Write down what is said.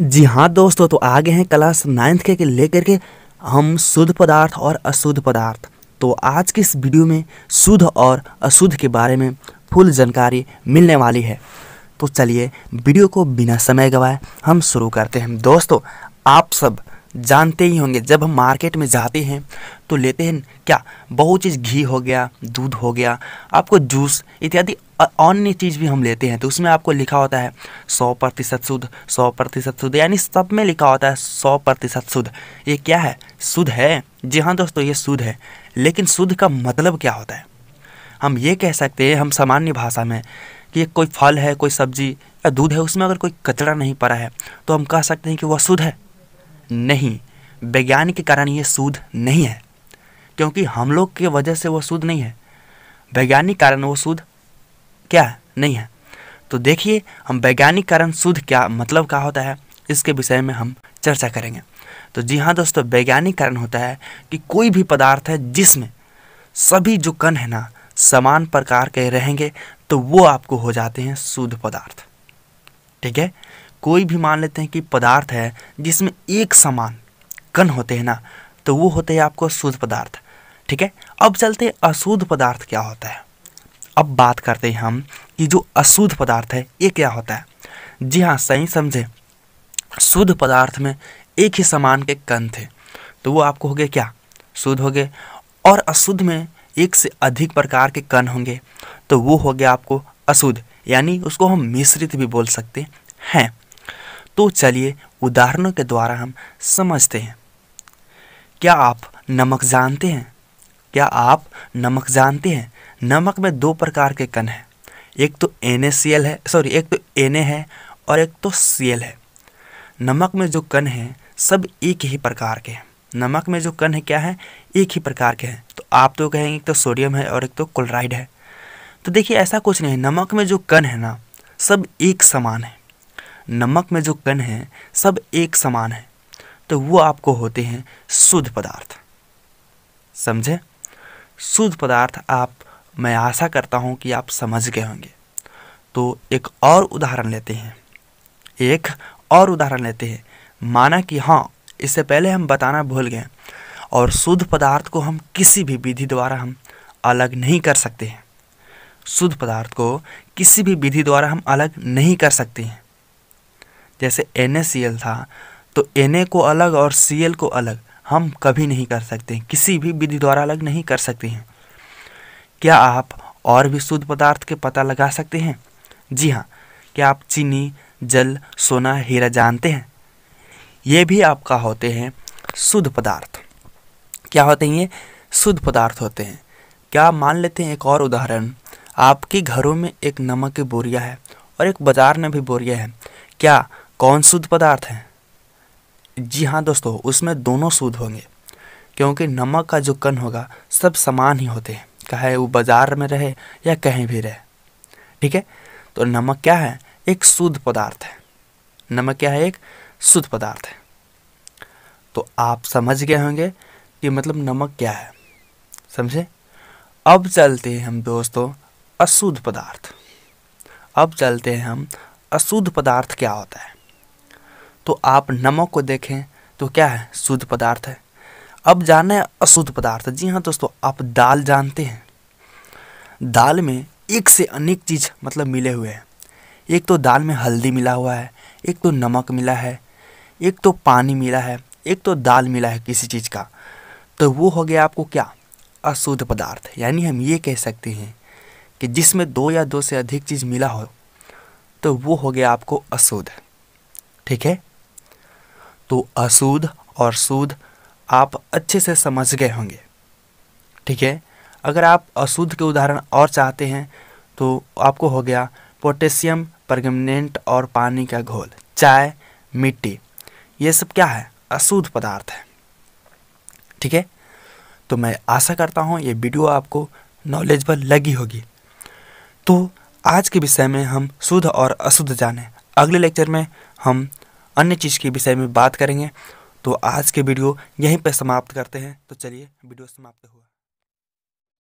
जी हाँ दोस्तों तो आगे हैं क्लास नाइन्थ के, के लेकर के हम शुद्ध पदार्थ और अशुद्ध पदार्थ तो आज के इस वीडियो में शुद्ध और अशुद्ध के बारे में फुल जानकारी मिलने वाली है तो चलिए वीडियो को बिना समय गवाए हम शुरू करते हैं दोस्तों आप सब जानते ही होंगे जब हम मार्केट में जाते हैं तो लेते हैं क्या बहुत चीज़ घी हो गया दूध हो गया आपको जूस इत्यादि अन्य चीज़ भी हम लेते हैं तो उसमें आपको लिखा होता है सौ प्रतिशत शुद्ध सौ प्रतिशत शुद्ध यानी सब में लिखा होता है सौ प्रतिशत शुद्ध ये क्या है शुद्ध है जी हाँ दोस्तों ये शुद्ध है लेकिन शुद्ध का मतलब क्या होता है हम ये कह सकते हैं हम सामान्य भाषा में कि कोई फल है कोई सब्जी या दूध है उसमें अगर कोई कचरा नहीं पड़ा है तो हम कह सकते हैं कि वह शुद्ध है नहीं विज्ञान के कारण ये शुद्ध नहीं है क्योंकि हम लोग के वजह से वो शुद्ध नहीं है वैज्ञानिक कारण वो शुद्ध क्या है? नहीं है तो देखिए हम वैज्ञानिक कारण शुद्ध क्या मतलब क्या होता है इसके विषय में हम चर्चा करेंगे तो जी हाँ दोस्तों वैज्ञानिक कारण होता है कि कोई भी पदार्थ है जिसमें सभी जो कण है ना समान प्रकार के रहेंगे तो वो आपको हो जाते हैं शुद्ध पदार्थ ठीक है कोई भी मान लेते हैं कि पदार्थ है जिसमें एक समान कण होते हैं ना तो वो होते हैं आपको शुद्ध पदार्थ ठीक है अब चलते अशुद्ध पदार्थ क्या होता है अब बात करते हैं हम कि जो अशुद्ध पदार्थ है ये क्या होता है जी हाँ सही समझे शुद्ध पदार्थ में एक ही समान के कण थे तो वो आपको हो गए क्या शुद्ध हो गए और अशुद्ध में एक से अधिक प्रकार के कण होंगे तो वो हो गया आपको अशुद्ध यानी उसको हम मिश्रित भी बोल सकते हैं तो चलिए उदाहरणों के द्वारा हम समझते हैं क्या आप नमक जानते हैं क्या आप नमक जानते हैं नमक में दो प्रकार के कण हैं एक तो एन है सॉरी एक तो एन है और एक तो सी है नमक में जो कण हैं सब एक ही प्रकार के हैं नमक में जो कण है क्या है एक ही प्रकार के हैं तो आप तो कहेंगे एक तो सोडियम है और एक तो क्लोराइड है तो देखिए ऐसा कुछ नहीं है नमक में जो कण है ना सब एक समान है नमक में जो कण है सब एक समान है तो वो आपको होते हैं शुद्ध पदार्थ समझे शुद्ध पदार्थ आप मैं आशा करता हूँ कि आप समझ गए होंगे तो एक और उदाहरण लेते हैं एक और उदाहरण लेते हैं माना कि हाँ इससे पहले हम बताना भूल गए और शुद्ध पदार्थ को हम किसी भी विधि द्वारा हम अलग नहीं कर सकते हैं शुद्ध पदार्थ को किसी भी विधि द्वारा हम अलग नहीं कर सकते हैं जैसे एन था तो एन को अलग और सी को अलग हम कभी नहीं कर सकते किसी भी विधि द्वारा अलग नहीं कर सकते हैं क्या आप और भी शुद्ध पदार्थ के पता लगा सकते हैं जी हाँ क्या आप चीनी जल सोना हीरा जानते हैं ये भी आपका होते हैं शुद्ध पदार्थ क्या होते हैं ये शुद्ध पदार्थ होते हैं क्या मान लेते हैं एक और उदाहरण आपके घरों में एक नमक की बोरिया है और एक बाजार में भी बोरिया है क्या कौन शुद्ध पदार्थ है जी हाँ दोस्तों उसमें दोनों शुद्ध होंगे क्योंकि नमक का जो कण होगा सब समान ही होते हैं चाहे वो बाजार में रहे या कहीं भी रहे ठीक है तो नमक क्या है एक शुद्ध पदार्थ है नमक क्या है एक शुद्ध पदार्थ है तो आप समझ गए होंगे कि मतलब नमक क्या है समझे अब चलते हैं हम दोस्तों अशुद्ध पदार्थ अब चलते हैं हम अशुद्ध पदार्थ क्या होता है तो आप नमक को देखें तो क्या है शुद्ध पदार्थ है अब जाना है अशुद्ध पदार्थ जी हाँ दोस्तों आप दाल जानते हैं दाल में एक से अनेक चीज़ मतलब मिले हुए हैं एक तो दाल में हल्दी मिला हुआ है एक तो नमक मिला है एक तो पानी मिला है एक तो दाल मिला है किसी चीज़ का तो वो हो गया आपको क्या अशुद्ध पदार्थ यानी हम ये कह सकते हैं कि जिसमें दो या दो से अधिक चीज़ मिला हो तो वो हो गया आपको अशुद्ध ठीक है तो अशुद्ध और शुद्ध आप अच्छे से समझ गए होंगे ठीक है अगर आप अशुद्ध के उदाहरण और चाहते हैं तो आपको हो गया पोटेशियम परगमनेंट और पानी का घोल चाय मिट्टी ये सब क्या है अशुद्ध पदार्थ है ठीक है तो मैं आशा करता हूँ ये वीडियो आपको नॉलेजबल लगी होगी तो आज के विषय में हम शुद्ध और अशुद्ध जाने अगले लेक्चर में हम अन्य चीज़ के विषय में बात करेंगे तो आज के वीडियो यहीं पर समाप्त करते हैं तो चलिए वीडियो समाप्त हुआ